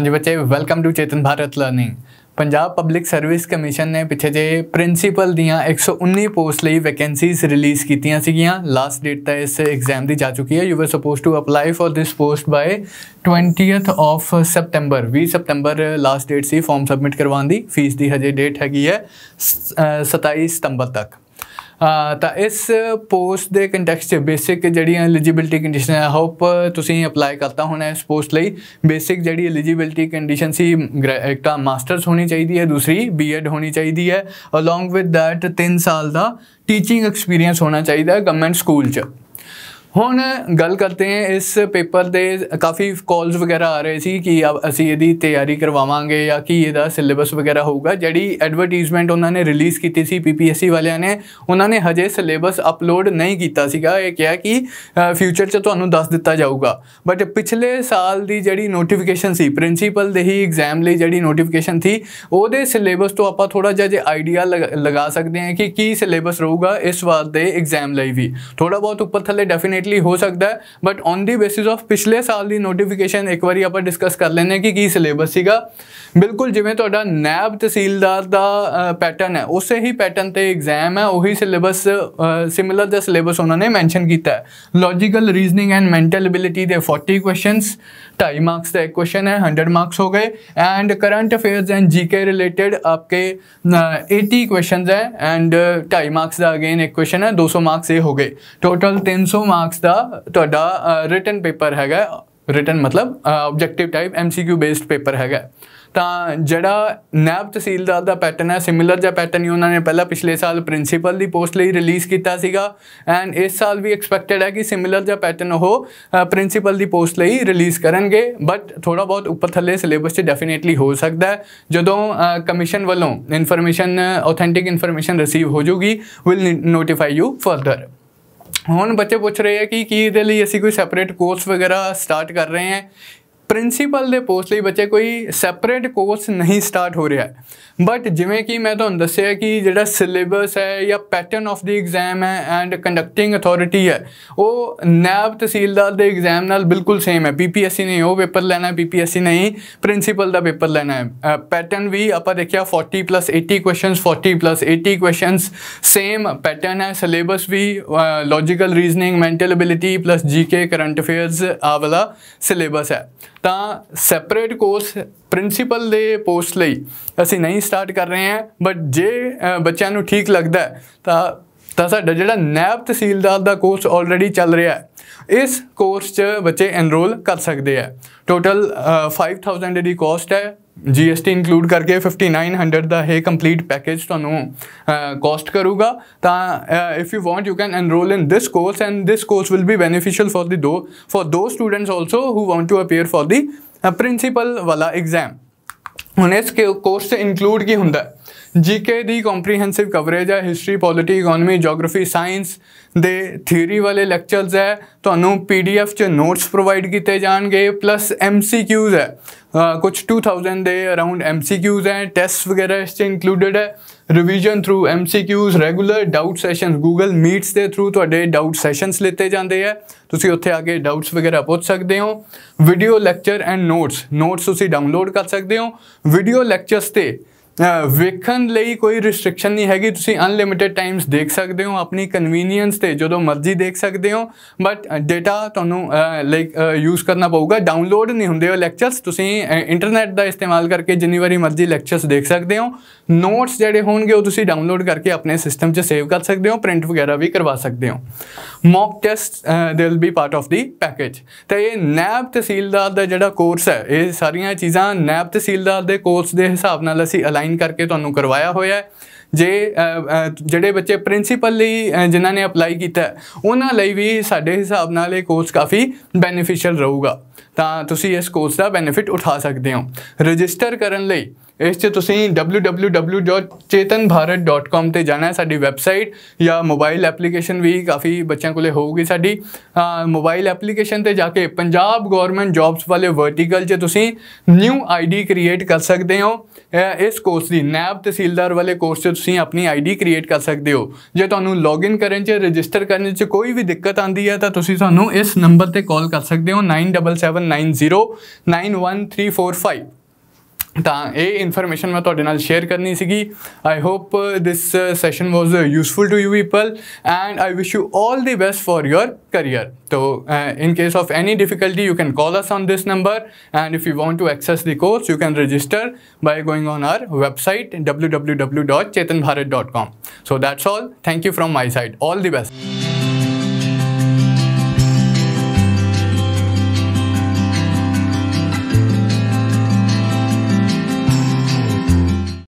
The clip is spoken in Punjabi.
ਹਾਂਜੀ ਬੱਚੇ welcome to Chetan Bharat learning Punjab public service commission ਨੇ ਪਿੱਛੇ ਜੇ ਪ੍ਰਿੰਸੀਪਲ ਦੀਆਂ 119 ਪੋਸਟ ਲਈ ਵੈਕੈਂਸੀਜ਼ ਰਿਲੀਜ਼ ਕੀਤੀਆਂ ਸੀਗੀਆਂ ਲਾਸਟ ਡੇਟ ਤਾਂ ਇਸ ਐਗਜ਼ਾਮ ਦੀ ਜਾ ਚੁੱਕੀ ਹੈ you were supposed to apply for this post by 20th of September 20 September last date ਸੀ ਫਾਰਮ ਸਬਮਿਟ ਕਰਵਾਉਣ ਦੀ ਫੀਸ ਦੀ ਹਜੇ ਡੇਟ ਹੈਗੀ ਹੈ 27 ਸਤੰਬਰ ਤੱਕ ਤਾਂ ਇਸ ਪੋਸਟ ਦੇ ਕੰਟੈਕਸਟ 'ਚ ਬੇਸਿਕ ਜਿਹੜੀਆਂ ਐਲੀਜੀਬਿਲਟੀ ਕੰਡੀਸ਼ਨ ਹੈ ਹੋਪ ਤੁਸੀਂ ਅਪਲਾਈ ਕਰਤਾ ਹੋਣਾ ਇਸ ਪੋਸਟ ਲਈ ਬੇਸਿਕ ਜਿਹੜੀ ਐਲੀਜੀਬਿਲਟੀ ਕੰਡੀਸ਼ਨ ਸੀ ਇੱਕ ਤਾਂ ਮਾਸਟਰਸ ਹੋਣੀ ਚਾਹੀਦੀ ਹੈ ਦੂਸਰੀ ਬੀਐਡ ਹੋਣੀ ਚਾਹੀਦੀ ਹੈ ਅਲੋਂਗ ਵਿਦ ਥੈਟ 3 ਸਾਲ ਦਾ ਟੀਚਿੰਗ ਐਕਸਪੀਰੀਅੰਸ ਹੋਣਾ ਚਾਹੀਦਾ ਹੈ ਗਵਰਨਮੈਂਟ ਸਕੂਲ 'ਚ ਹੁਣ ਗੱਲ ਕਰਦੇ ਹਾਂ ਇਸ ਪੇਪਰ ਦੇ ਕਾਫੀ ਕਾਲਸ ਵਗੈਰਾ ਆ ਰਹੇ ਸੀ ਕਿ ਅਸੀਂ ਇਹਦੀ ਤਿਆਰੀ ਕਰਵਾਵਾਂਗੇ ਜਾਂ ਕਿ ਇਹਦਾ ਸਿਲੇਬਸ ਵਗੈਰਾ ਹੋਊਗਾ ਜਿਹੜੀ ਐਡਵਰਟਾਈਜ਼ਮੈਂਟ ਉਹਨਾਂ ਨੇ ਰਿਲੀਜ਼ ਕੀਤੀ ਸੀ ਪੀਪੀਐਸਸੀ ਵਾਲਿਆਂ ਨੇ ਉਹਨਾਂ ਨੇ ਹਜੇ ਸਿਲੇਬਸ ਅਪਲੋਡ ਨਹੀਂ ਕੀਤਾ ਸੀਗਾ ਇਹ ਕਿਹਾ ਕਿ ਫਿਊਚਰ 'ਚ ਤੁਹਾਨੂੰ ਦੱਸ ਦਿੱਤਾ ਜਾਊਗਾ ਬਟ ਪਿਛਲੇ ਸਾਲ ਦੀ ਜਿਹੜੀ ਨੋਟੀਫਿਕੇਸ਼ਨ ਸੀ ਪ੍ਰਿੰਸੀਪਲ ਦੇ ਹੀ ਐਗਜ਼ਾਮ ਲਈ ਜਿਹੜੀ ਨੋਟੀਫਿਕੇਸ਼ਨ ਸੀ ਉਹਦੇ ਸਿਲੇਬਸ ਤੋਂ ਆਪਾਂ ਥੋੜਾ ਜਿਹਾ ਜੇ ਆਈਡੀਆ ਲਗਾ ਸਕਦੇ ਹਾਂ ਕਿ ਕੀ ਸਿਲੇਬਸ ਰਹੂਗਾ ਇਸ ਵਾਰ ਦੇ ਐਗਜ਼ਾਮ ਲਈ ਵੀ ਥੋੜਾ ਬਹੁਤ ਉੱਪਰ ਥੱਲੇ ਡੈਫੀਨਿਟ डेफिनेटली हो सकता है but on the basis of ਪਿਛਲੇ ਸਾਲ ਦੀ ਨੋਟੀਫਿਕੇਸ਼ਨ ਇੱਕ ਵਾਰੀ ਆਪਾਂ ਡਿਸਕਸ ਕਰ ਲੈਂਦੇ ਹਾਂ ਕਿ ਕੀ ਸਿਲੇਬਸ ਸੀਗਾ ਬਿਲਕੁਲ ਜਿਵੇਂ ਤੁਹਾਡਾ ਨੈਬ ਤਹਿਸੀਲਦਾਰ ਦਾ ਪੈਟਰਨ ਹੈ ਉਸੇ ਹੀ ਪੈਟਰਨ ਤੇ ਐਗਜ਼ਾਮ ਹੈ ਉਹੀ ਸਿਲੇਬਸ ਸਿਮਿਲਰ ਦਾ ਸਿਲੇਬਸ ਉਹਨਾਂ ਨੇ ਮੈਂਸ਼ਨ ਕੀਤਾ ਹੈ logical reasoning and mental ability ਦੇ 40 ਕੁਐਸਚਨਸ 2.5 ਮਾर्क्स का एक क्वेश्चन है 100 मार्क्स हो गए and current affairs and GK related आपके 80 क्वेश्चंस हैं एंड ढाई मार्क्स का अगेन एक क्वेश्चन है 200 मार्क्स ये हो गए टोटल 300 मार्क्स ਮਾਰਕਸ ਦਾ ਤੁਹਾਡਾ ਰਿਟਨ ਪੇਪਰ ਹੈਗਾ ਰਿਟਨ ਮਤਲਬ objective type MCQ based paper ਹੈਗਾ ਤਾਂ ਜਿਹੜਾ ਨੈਬ ਤਹਿਸੀਲਦਾਰ ਦਾ ਪੈਟਰਨ ਹੈ ਸਿਮਿਲਰ ਜਿਹਾ ਪੈਟਰਨ ਹੀ ਉਹਨਾਂ ਨੇ ਪਹਿਲਾਂ ਪਿਛਲੇ ਸਾਲ ਪ੍ਰਿੰਸੀਪਲ ਦੀ ਪੋਸਟ ਲਈ ਰਿਲੀਜ਼ ਕੀਤਾ ਸੀਗਾ ਐਂਡ ਇਸ ਸਾਲ ਵੀ ਐਕਸਪੈਕਟਡ ਹੈ ਕਿ ਸਿਮਿਲਰ ਜਿਹਾ ਪੈਟਰਨ ਉਹ ਪ੍ਰਿੰਸੀਪਲ ਦੀ ਪੋਸਟ ਲਈ ਰਿਲੀਜ਼ ਕਰਨਗੇ ਬਟ ਥੋੜਾ ਬਹੁਤ ਉੱਪਰ ਥੱਲੇ ਸਿਲੇਬਸ 'ਚ ਡੈਫੀਨਿਟਲੀ ਹੋ ਸਕਦਾ ਹੈ ਜਦੋਂ ਕਮਿਸ਼ਨ ਵੱਲੋਂ ਇਨਫੋਰਮੇਸ਼ਨ ਆਥੈਂਟਿਕ ਇਨਫੋਰਮੇਸ਼ਨ ਰਿਸੀਵ ਹੋ ਜੂਗੀ ਵਿਲ ਨੋਟੀਫਾਈ ਯੂ ਫਰਦਰ ਹੁਣ ਬੱਚੇ ਪੁੱਛ ਰਹੇ ਆ ਕਿ ਕੀ ਇਹਦੇ ਲਈ ਅਸੀਂ ਕੋਈ ਸੈਪਰੇਟ ਕੋਰਸ ਵਗੈਰਾ ਸਟਾਰਟ ਕਰ ਰਹੇ ਹਾਂ ਪ੍ਰਿੰਸੀਪਲ ਦੇ ਪੋਸਟ ਲਈ ਬੱਚੇ ਕੋਈ ਸੈਪਰੇਟ ਕੋਰਸ ਨਹੀਂ ਸਟਾਰਟ ਹੋ ਰਿਹਾ ਬਟ ਜਿਵੇਂ ਕਿ ਮੈਂ ਤੁਹਾਨੂੰ ਦੱਸਿਆ ਕਿ ਜਿਹੜਾ ਸਿਲੇਬਸ ਹੈ ਜਾਂ ਪੈਟਰਨ ਆਫ ਦੀ ਐਗਜ਼ਾਮ ਹੈ ਐਂਡ ਕੰਡਕਟਿੰਗ ਅਥਾਰਟੀ ਹੈ ਉਹ ਨੈਬ ਤਹਿਸੀਲਦਾਰ ਦੇ ਐਗਜ਼ਾਮ ਨਾਲ ਬਿਲਕੁਲ ਸੇਮ ਹੈ ਪੀਪੀਐਸਸੀ ਨਹੀਂ ਉਹ ਪੇਪਰ ਲੈਣਾ ਪੀਪੀਐਸਸੀ ਨਹੀਂ ਪ੍ਰਿੰਸੀਪਲ ਦਾ ਪੇਪਰ ਲੈਣਾ ਹੈ ਪੈਟਰਨ ਵੀ ਆਪਾਂ ਦੇਖਿਆ 40 plus 80 questions 40 plus 80 questions same pattern ਹੈ ਸਿਲੇਬਸ ਵੀ logical reasoning mental ability plus GK current affairs ਆਵਲਾ ਸਿਲੇਬਸ ਹੈ ਤਾਂ ਸੈਪਰੇਟ ਕੋਰਸ ਪ੍ਰਿੰਸੀਪਲ ਦੇ ਪੋਸਟ ਲਈ ਅਸੀਂ ਨਹੀਂ ਸਟਾਰਟ ਕਰ ਰਹੇ ਹਾਂ ਬਟ ਜੇ ਬੱਚਿਆਂ ਨੂੰ ਠੀਕ ਲੱਗਦਾ ਤਾਂ ਤਾਂ ਸਾਡਾ ਜਿਹੜਾ ਨੈਬ ਤਹਿਸੀਲਦਾਰ ਦਾ ਕੋਰਸ ਆਲਰੇਡੀ ਚੱਲ ਰਿਹਾ ਹੈ ਇਸ ਕੋਰਸ 'ਚ ਬੱਚੇ ਐਨਰੋਲ ਕਰ ਸਕਦੇ ਆ ਟੋਟਲ 5000 ਦੀ ਕੋਸਟ ਹੈ GST ਇਨਕਲੂਡ ਕਰਕੇ 5900 ਦਾ ਹੈ ਕੰਪਲੀਟ ਪੈਕੇਜ ਤੁਹਾਨੂੰ ਕਾਸਟ ਕਰੂਗਾ ਤਾਂ if you want you can enrol in this course and this course will be beneficial for the ਦੋ ਫॉर ਦੋ students also who want to appear for the principal ਵਾਲਾ ਐਗਜ਼ਾਮ ਹੁਣ ਇਸ ਕੋਰਸ ਤੇ ਇਨਕਲੂਡ ਕੀ ਹੁੰਦਾ ਹੈ ਜੀਕੇ ਦੀ ਕੰਪਰੀਹੈਂਸਿਵ ਕਵਰੇਜ ਹੈ history polity economy geography science ਦੇ ਥਿਊਰੀ ਵਾਲੇ ਲੈਕਚਰਸ ਹੈ ਤੁਹਾਨੂੰ ਪੀਡੀਐਫ ਚ ਨੋਟਸ ਪ੍ਰੋਵਾਈਡ ਕੀਤੇ ਜਾਣਗੇ ਪਲੱਸ ਐਮਸੀਕਿਊਜ਼ ਹੈ ਕੁਝ 2000 ਦੇ ਅਰਾਊਂਡ ਐਮਸੀਕਿਊਜ਼ ਹੈ ਟੈਸਟ ਵਗੈਰਾ ਇਸ ਚ ਇਨਕਲੂਡਡ ਹੈ revision through MCQs regular doubt sessions Google Meets ਦੇ ਥਰੂ ਤੁਹਾਡੇ ਡਾਊਟ ਸੈਸ਼ਨਸ ਲਿੱਤੇ ਜਾਂਦੇ ਆ ਤੁਸੀਂ ਉੱਥੇ ਆ ਕੇ ਡਾਊਟਸ ਵਗੈਰਾ ਪੁੱਛ ਸਕਦੇ ਹੋ video lecture and notes notes ਤੁਸੀਂ ਡਾਊਨਲੋਡ ਕਰ ਸਕਦੇ ਹੋ ਵੀਡੀਓ ਲੈਕਚਰਸ ਤੇ ਵੇਖਣ ਲਈ ਕੋਈ ਰਿਸਟ੍ਰਿਕਸ਼ਨ ਨਹੀਂ ਹੈਗੀ ਤੁਸੀਂ ਅਨਲਿਮਿਟਿਡ ਟਾਈਮਸ ਦੇਖ ਸਕਦੇ ਹੋ ਆਪਣੀ ਕਨਵੀਨੀਅੰਸ ਤੇ ਜਦੋਂ ਮਰਜ਼ੀ ਦੇਖ ਸਕਦੇ ਹੋ ਬਟ ਡਾਟਾ ਤੁਹਾਨੂੰ ਲਾਈਕ ਯੂਜ਼ ਕਰਨਾ ਪਊਗਾ ਡਾਊਨਲੋਡ ਨਹੀਂ ਹੁੰਦੇ ਉਹ ਲੈਕਚਰਸ ਤੁਸੀਂ ਇੰਟਰਨੈਟ ਦਾ ਇਸਤੇਮਾਲ ਕਰਕੇ ਜਿੰਨੀ ਵਾਰੀ ਮਰਜ਼ੀ ਲੈਕਚਰਸ ਦੇਖ ਸਕਦੇ ਹੋ ਨੋਟਸ ਜਿਹੜੇ ਹੋਣਗੇ ਉਹ ਤੁਸੀਂ ਡਾਊਨਲੋਡ ਕਰਕੇ ਆਪਣੇ ਸਿਸਟਮ 'ਚ ਸੇਵ ਕਰ ਸਕਦੇ ਹੋ ਪ੍ਰਿੰਟ ਵਗੈਰਾ ਵੀ ਕਰਵਾ ਸਕਦੇ ਹੋ ਮੌਕ ਟੈਸਟ ਦੇ will be part of the package ਤੇ ਇਹ ਨੈਬ ਤਹਿਸੀਲਦਾਰ ਦਾ ਜਿਹੜਾ ਕੋਰਸ ਹੈ ਇਹ ਸਾਰੀਆਂ ਚੀਜ਼ਾਂ ਨੈਬ ਤਹਿਸੀਲਦਾਰ ਦੇ ਕੋਰਸ ਦੇ ਹਿਸਾਬ ਨਾਲ ਅਸੀਂ ਡਿਜ਼ਾਈਨ ਕਰਕੇ ਤੁਹਾਨੂੰ ਕਰਵਾਇਆ ਹੋਇਆ ਹੈ ਜੇ ਜਿਹੜੇ ਬੱਚੇ ਪ੍ਰਿੰਸੀਪਲ ਲਈ ਜਿਨ੍ਹਾਂ ਨੇ ਅਪਲਾਈ ਕੀਤਾ ਉਹਨਾਂ ਲਈ ਵੀ ਸਾਡੇ ਹਿਸਾਬ ਨਾਲ ਇਹ ਕੋਰਸ ਕਾਫੀ ਬੈਨੀਫੀਸ਼ੀਅਲ ਰਹੂਗਾ ਤਾਂ ਤੁਸੀਂ ਇਸ ਕੋਰਸ ਦਾ ਬੈਨੀਫਿਟ ਉਠਾ ਸਕਦੇ ਹੋ ਰਜਿਸਟਰ ਕਰਨ ਲਈ ਇਸ ਤੇ ਤੁਸੀਂ www.chetanbharat.com ਤੇ ਜਾਣਾ ਹੈ ਸਾਡੀ ਵੈਬਸਾਈਟ ਜਾਂ ਮੋਬਾਈਲ ਐਪਲੀਕੇਸ਼ਨ ਵੀ ਕਾਫੀ ਬੱਚਿਆਂ ਕੋਲੇ ਹੋਊਗੀ ਸਾਡੀ ਮੋਬਾਈਲ ਐਪਲੀਕੇਸ਼ਨ ਤੇ ਜਾ ਕੇ ਪੰਜਾਬ ਗਵਰਨਮੈਂਟ ਜੌਬਸ ਵਾਲੇ ਵਰਟੀਕਲ 'ਚ ਤੁਸੀਂ ਨਿਊ ਆਈਡੀ ਕ੍ਰੀਏਟ ਕਰ ਸਕਦੇ ਹੋ ਇਸ ਕੋਰਸ ਦੀ ਨੈਬ ਤਹਿਸੀਲਦਾਰ ਵਾਲੇ ਕੋਰਸ 'ਚ ਤੁਸੀਂ ਆਪਣੀ ਆਈਡੀ ਕ੍ਰੀਏਟ ਕਰ ਸਕਦੇ ਹੋ ਜੇ ਤੁਹਾਨੂੰ ਲੌਗਇਨ ਕਰਨ 'ਚ ਰਜਿਸਟਰ ਕਰਨ 'ਚ ਕੋਈ ਵੀ ਦਿੱਕਤ ਆਂਦੀ ਹੈ ਤਾਂ ਤੁਸੀਂ ਸਾਨੂੰ ਇਸ ਨੰਬਰ ਤੇ ਕਾਲ ਕਰ ਸਕਦੇ ਹੋ 9779091345 ਤਾਂ ਇਹ ਇਨਫੋਰਮੇਸ਼ਨ ਮੈਂ ਤੁਹਾਡੇ ਨਾਲ ਸ਼ੇਅਰ ਕਰਨੀ ਸੀਗੀ I hope this session was useful to you people and I wish you all the best for your career so uh, in case of any difficulty you can call us on this number and if you want to access the course you can register by going on our website www.chetanbharat.com so that's all thank you from my side all the best